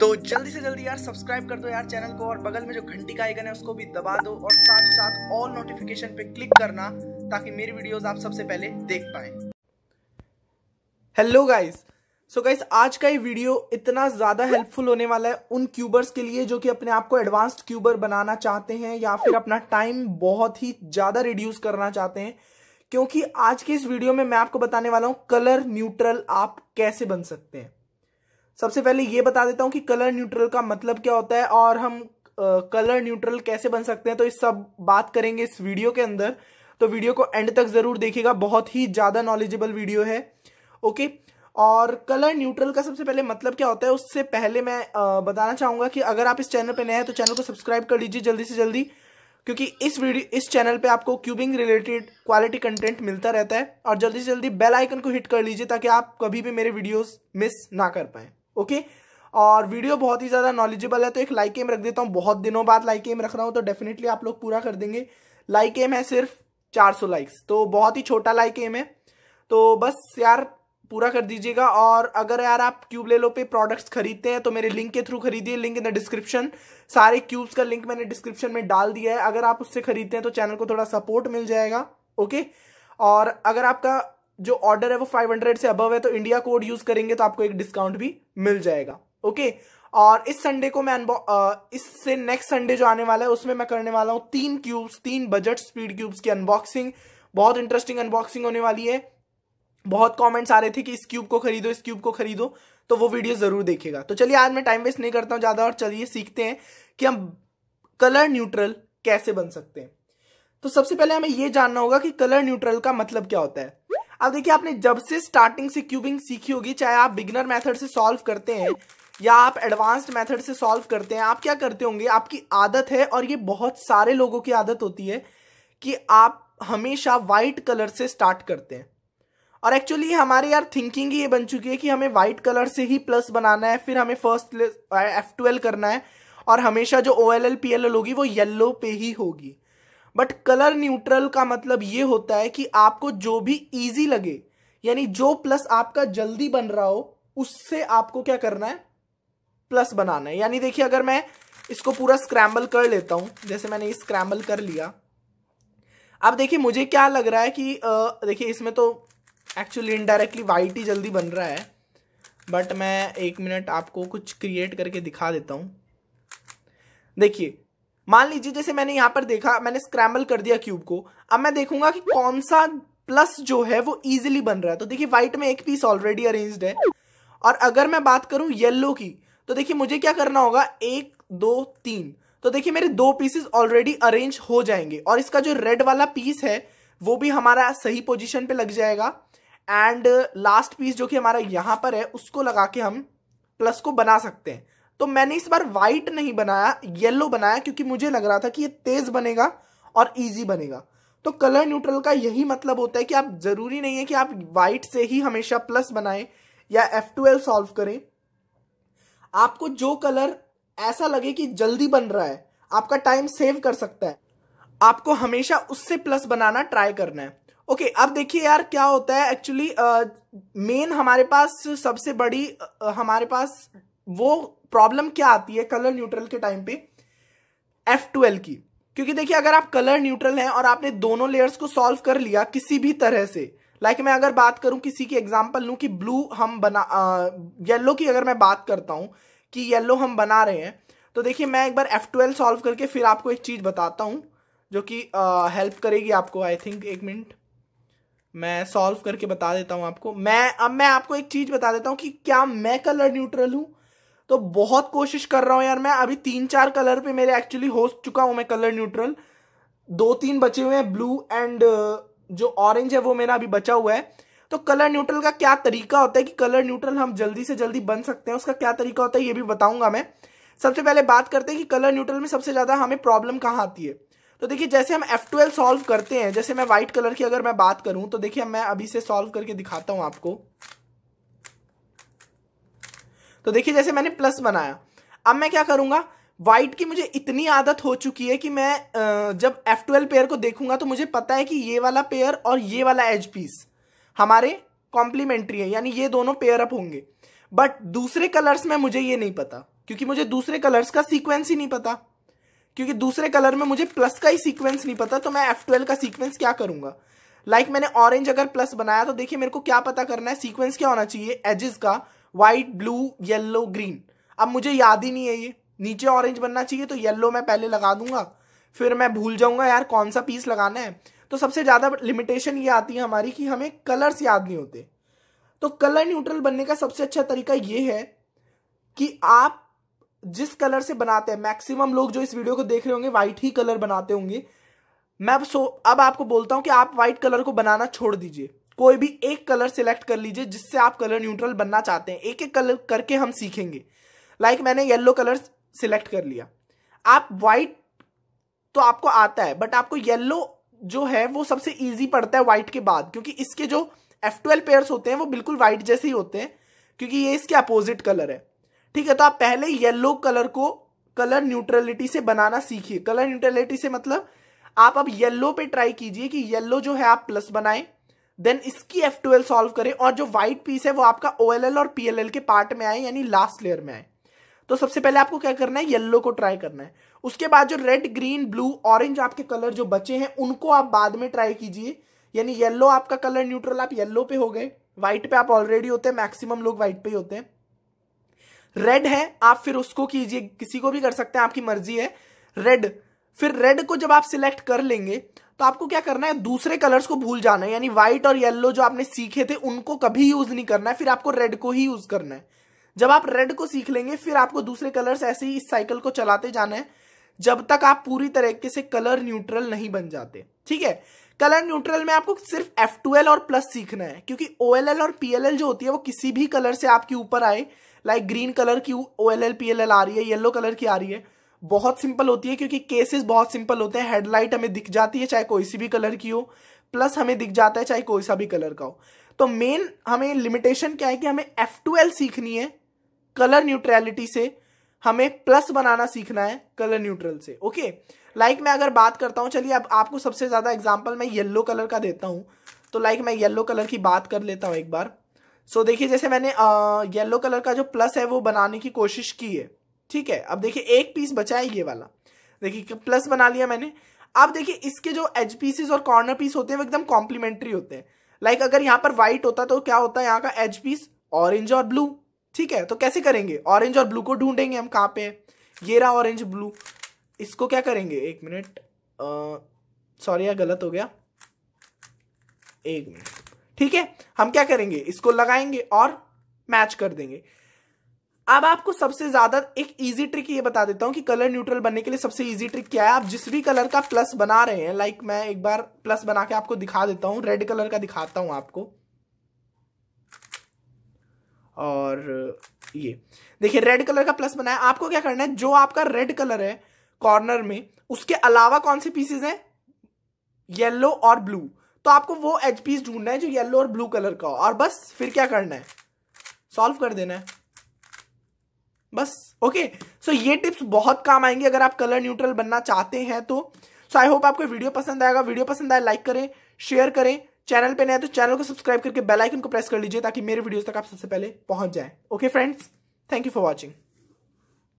तो जल्दी से जल्दी यार सब्सक्राइब कर दो यार चैनल को और बगल में जो घंटी का आइकन है उसको भी दबा दो और साथ ही साथ ऑल नोटिफिकेशन पे क्लिक करना ताकि मेरी वीडियोस आप सबसे पहले देख पाए हेलो गाइस सो गाइस आज का ये वीडियो इतना ज़्यादा हेल्पफुल होने वाला है उन क्यूबर्स के लिए जो कि अपने आप को एडवांस्ड क्यूबर बनाना चाहते हैं या फिर अपना टाइम बहुत ही ज़्यादा रिड्यूस करना चाहते हैं क्योंकि आज के इस वीडियो में मैं आपको बताने वाला हूँ कलर न्यूट्रल आप कैसे बन सकते हैं सबसे पहले ये बता देता हूँ कि कलर न्यूट्रल का मतलब क्या होता है और हम कलर uh, न्यूट्रल कैसे बन सकते हैं तो इस सब बात करेंगे इस वीडियो के अंदर तो वीडियो को एंड तक ज़रूर देखिएगा बहुत ही ज़्यादा नॉलेजेबल वीडियो है ओके okay? और कलर न्यूट्रल का सबसे पहले मतलब क्या होता है उससे पहले मैं uh, बताना चाहूँगा कि अगर आप इस चैनल पर नए हैं तो चैनल को सब्सक्राइब कर लीजिए जल्दी से जल्दी क्योंकि इस वीडियो इस चैनल पे आपको क्यूबिंग रिलेटेड क्वालिटी कंटेंट मिलता रहता है और जल्दी से जल्दी बेल आइकन को हिट कर लीजिए ताकि आप कभी भी मेरे वीडियोस मिस ना कर पाए ओके और वीडियो बहुत ही ज़्यादा नॉलेजेबल है तो एक लाइक एम रख देता हूँ बहुत दिनों बाद लाइक एम रख रहा हूँ तो डेफिनेटली आप लोग पूरा कर देंगे लाइक एम है सिर्फ 400 लाइक्स तो बहुत ही छोटा लाइक एम है तो बस यार पूरा कर दीजिएगा और अगर यार आप क्यूब लेलो पे प्रोडक्ट्स खरीदते हैं तो मेरे लिंक के थ्रू खरीदिए लिंक इन द डिस्क्रिप्शन सारे क्यूब्स का लिंक मैंने डिस्क्रिप्शन में डाल दिया है अगर आप उससे खरीदते हैं तो चैनल को थोड़ा सपोर्ट मिल जाएगा ओके और अगर आपका जो ऑर्डर है वो 500 से अबव है तो इंडिया कोड यूज करेंगे तो आपको एक डिस्काउंट भी मिल जाएगा ओके और इस संडे को मैं इससे नेक्स्ट संडे जो आने वाला है उसमें मैं करने वाला हूँ तीन क्यूब्स तीन बजट स्पीड क्यूब्स की अनबॉक्सिंग बहुत इंटरेस्टिंग अनबॉक्सिंग होने वाली है बहुत कमेंट्स आ रहे थे कि इस क्यूब को खरीदो इस क्यूब को खरीदो तो वो वीडियो जरूर देखेगा तो चलिए आज मैं टाइम वेस्ट नहीं करता हूं ज़्यादा और चलिए सीखते हैं कि हम कलर न्यूट्रल कैसे बन सकते हैं तो सबसे पहले हमें यह जानना होगा कि कलर न्यूट्रल का मतलब क्या होता है अब देखिए आपने जब से स्टार्टिंग से क्यूबिंग सीखी होगी चाहे आप बिगनर मेथड से सॉल्व करते हैं या आप एडवांस्ड मेथड से सॉल्व करते हैं आप क्या करते होंगे आपकी आदत है और ये बहुत सारे लोगों की आदत होती है कि आप हमेशा वाइट कलर से स्टार्ट करते हैं और एक्चुअली हमारे यार थिंकिंग ही ये बन चुकी है कि हमें वाइट कलर से ही प्लस बनाना है फिर हमें फर्स्ट एफ ट्वेल्व करना है और हमेशा जो O L L P L L होगी वो येल्लो पे ही होगी बट कलर न्यूट्रल का मतलब ये होता है कि आपको जो भी इजी लगे यानी जो प्लस आपका जल्दी बन रहा हो उससे आपको क्या करना है प्लस बनाना है यानी देखिए अगर मैं इसको पूरा स्क्रैम्बल कर लेता हूं जैसे मैंने ये स्क्रैम्बल कर लिया अब देखिए मुझे क्या लग रहा है कि देखिए इसमें तो एक्चुअली इनडायरेक्टली वाइट ही जल्दी बन रहा है बट मैं एक मिनट आपको कुछ क्रिएट करके दिखा देता हूँ देखिए मान लीजिए जैसे मैंने यहाँ पर देखा मैंने स्क्रैम्बल कर दिया क्यूब को अब मैं देखूंगा कि कौन सा प्लस जो है वो इजिली बन रहा है तो देखिए व्हाइट में एक पीस ऑलरेडी अरेंज है और अगर मैं बात करूं येल्लो की तो देखिए मुझे क्या करना होगा एक दो तीन तो देखिए मेरे दो पीसेस ऑलरेडी अरेंज हो जाएंगे और इसका जो रेड वाला पीस है वो भी हमारा सही पोजीशन पे लग जाएगा एंड लास्ट पीस जो कि हमारा यहाँ पर है उसको लगा के हम प्लस को बना सकते हैं तो मैंने इस बार व्हाइट नहीं बनाया येलो बनाया क्योंकि मुझे लग रहा था कि ये तेज बनेगा और इजी बनेगा तो कलर न्यूट्रल का यही मतलब होता है कि आप जरूरी नहीं है कि आप वाइट से ही हमेशा प्लस बनाएं या एफ टू सॉल्व करें आपको जो कलर ऐसा लगे कि जल्दी बन रहा है आपका टाइम सेव कर सकता है आपको हमेशा उससे प्लस बनाना ट्राई करना है ओके okay, अब देखिए यार क्या होता है एक्चुअली मेन हमारे पास सबसे बड़ी uh, हमारे पास वो प्रॉब्लम क्या आती है कलर न्यूट्रल के टाइम पे एफ ट्वेल्व की क्योंकि देखिए अगर आप कलर न्यूट्रल हैं और आपने दोनों लेयर्स को सॉल्व कर लिया किसी भी तरह से लाइक like मैं अगर बात करूं किसी की एग्जांपल लूं कि ब्लू हम बना येलो की अगर मैं बात करता हूं कि येलो हम बना रहे हैं तो देखिए मैं एक बार एफ ट्वेल्व सॉल्व करके फिर आपको एक चीज़ बताता हूँ जो कि हेल्प करेगी आपको आई थिंक एक मिनट मैं सॉल्व करके बता देता हूँ आपको मैं अब मैं आपको एक चीज़ बता देता हूँ कि क्या मैं कलर न्यूट्रल हूँ तो बहुत कोशिश कर रहा हूँ यार मैं अभी तीन चार कलर पे मेरे एक्चुअली हो चुका हूँ मैं कलर न्यूट्रल दो तीन बचे हुए हैं ब्लू एंड uh, जो ऑरेंज है वो मेरा अभी बचा हुआ है तो कलर न्यूट्रल का क्या तरीका होता है कि कलर न्यूट्रल हम जल्दी से जल्दी बन सकते हैं उसका क्या तरीका होता है ये भी बताऊंगा मैं सबसे पहले बात करते हैं कि कलर न्यूट्रल में सबसे ज़्यादा हमें प्रॉब्लम कहाँ आती है तो देखिए जैसे हम एफ ट्वेल्व सॉल्व करते हैं जैसे मैं व्हाइट कलर की अगर मैं बात करूँ तो देखिए मैं अभी से सॉल्व करके दिखाता हूँ आपको तो देखिए जैसे मैंने प्लस बनाया अब मैं क्या करूँगा वाइट की मुझे इतनी आदत हो चुकी है कि मैं जब एफ ट्वेल्व पेयर को देखूंगा तो मुझे पता है कि ये वाला पेयर और ये वाला एज पीस हमारे कॉम्प्लीमेंट्री है यानी ये दोनों पेयर अप होंगे बट दूसरे कलर्स में मुझे ये नहीं पता क्योंकि मुझे दूसरे कलर्स का सीक्वेंस ही नहीं पता क्योंकि दूसरे कलर में मुझे प्लस का ही सीक्वेंस नहीं पता तो मैं एफ ट्वेल्व का सीक्वेंस क्या करूंगा लाइक like मैंने ऑरेंज अगर प्लस बनाया तो देखिए मेरे को क्या पता करना है सीक्वेंस क्या होना चाहिए एजेस का वाइट ब्लू येल्लो ग्रीन अब मुझे याद ही नहीं है ये नीचे ऑरेंज बनना चाहिए तो येल्लो मैं पहले लगा दूंगा फिर मैं भूल जाऊंगा यार कौन सा पीस लगाना है तो सबसे ज़्यादा लिमिटेशन ये आती है हमारी कि हमें कलर्स याद नहीं होते तो कलर न्यूट्रल बनने का सबसे अच्छा तरीका ये है कि आप जिस कलर से बनाते हैं मैक्सिमम लोग जो इस वीडियो को देख रहे होंगे वाइट ही कलर बनाते होंगे मैं अब सो अब आपको बोलता हूँ कि आप वाइट कलर को बनाना छोड़ दीजिए कोई भी एक कलर सिलेक्ट कर लीजिए जिससे आप कलर न्यूट्रल बनना चाहते हैं एक एक कलर करके हम सीखेंगे लाइक like मैंने येलो कलर सिलेक्ट कर लिया आप वाइट तो आपको आता है बट आपको येलो जो है वो सबसे ईजी पड़ता है वाइट के बाद क्योंकि इसके जो एफ ट्वेल्व पेयर्स होते हैं वो बिल्कुल वाइट जैसे ही होते हैं क्योंकि ये इसके अपोजिट कलर है ठीक है तो आप पहले येलो कलर को कलर न्यूट्रलिटी से बनाना सीखिए कलर न्यूट्रलिटी से मतलब आप अब येलो पे ट्राई कीजिए कि येलो जो है आप प्लस बनाएं देन इसकी एफ टूएल्व सॉल्व करें और जो व्हाइट पीस है वो आपका ओ और पी के पार्ट में आए यानी लास्ट लेयर में आए तो सबसे पहले आपको क्या करना है येल्लो को ट्राई करना है उसके बाद जो रेड ग्रीन ब्लू ऑरेंज आपके कलर जो बचे हैं उनको आप बाद में ट्राई कीजिए यानी येल्लो आपका कलर न्यूट्रल आप येल्लो पे हो गए व्हाइट पे आप ऑलरेडी होते हैं मैक्सिमम लोग व्हाइट पे ही होते हैं रेड है आप फिर उसको कीजिए किसी को भी कर सकते हैं आपकी मर्जी है रेड फिर रेड को जब आप सिलेक्ट कर लेंगे तो आपको क्या करना है दूसरे कलर्स को भूल जाना है यानी व्हाइट और येलो जो आपने सीखे थे उनको कभी यूज नहीं करना है फिर आपको रेड को ही यूज करना है जब आप रेड को सीख लेंगे फिर आपको दूसरे कलर्स ऐसे ही इस साइकिल को चलाते जाना है जब तक आप पूरी तरीके से कलर न्यूट्रल नहीं बन जाते ठीक है कलर न्यूट्रल में आपको सिर्फ एफ और प्लस सीखना है क्योंकि ओ और पी जो होती है वो किसी भी कलर से आपके ऊपर आए लाइक ग्रीन कलर की ओ एल आ रही है येलो कलर की आ रही है बहुत सिंपल होती है क्योंकि केसेस बहुत सिंपल होते हैं हेडलाइट हमें दिख जाती है चाहे कोई सी भी कलर की हो प्लस हमें दिख जाता है चाहे कोई सा भी कलर का हो तो मेन हमें लिमिटेशन क्या है कि हमें एफ टू एल सीखनी है कलर न्यूट्रलिटी से हमें प्लस बनाना सीखना है कलर न्यूट्रल से ओके लाइक like मैं अगर बात करता हूँ चलिए अब आपको सबसे ज़्यादा एग्जाम्पल मैं येल्लो कलर का देता हूँ तो लाइक like मैं येल्लो कलर की बात कर लेता हूँ एक बार सो so, देखिए जैसे मैंने येल्लो कलर का जो प्लस है वो बनाने की कोशिश की है ठीक है अब देखिए एक पीस बचा है ये वाला देखिए प्लस बना लिया मैंने अब देखिए इसके जो एज पीसेस और कॉर्नर पीस होते हैं वो एकदम कॉम्प्लीमेंट्री होते हैं लाइक like अगर यहाँ पर व्हाइट होता तो क्या होता है यहाँ का एज पीस ऑरेंज और ब्लू ठीक है तो कैसे करेंगे ऑरेंज और ब्लू को ढूंढेंगे हम कहाँ पे ये रहा ऑरेंज ब्लू इसको क्या करेंगे एक मिनट सॉरी यार गलत हो गया एक मिनट ठीक है हम क्या करेंगे इसको लगाएंगे और मैच कर देंगे अब आपको सबसे ज्यादा एक इजी ट्रिक ये बता देता हूँ कि कलर न्यूट्रल बनने के लिए सबसे इजी ट्रिक क्या है आप जिस भी कलर का प्लस बना रहे हैं लाइक मैं एक बार प्लस बना के आपको दिखा देता हूँ रेड कलर का दिखाता हूँ आपको और ये देखिए रेड कलर का प्लस बनाया आपको क्या करना है जो आपका रेड कलर है कॉर्नर में उसके अलावा कौन से पीसेज हैं येल्लो और ब्लू तो आपको वो एच पीस ढूंढना है जो येल्लो और ब्लू कलर का हो और बस फिर क्या करना है सॉल्व कर देना है बस ओके सो ये टिप्स बहुत काम आएंगे अगर आप कलर न्यूट्रल बनना चाहते हैं तो सो आई होप आपको वीडियो पसंद आएगा वीडियो पसंद आए लाइक करें शेयर करें चैनल पे नए तो चैनल को सब्सक्राइब करके बेल आइकन को प्रेस कर लीजिए ताकि मेरे वीडियोस तक आप सबसे पहले पहुंच जाए okay friends thank you for watching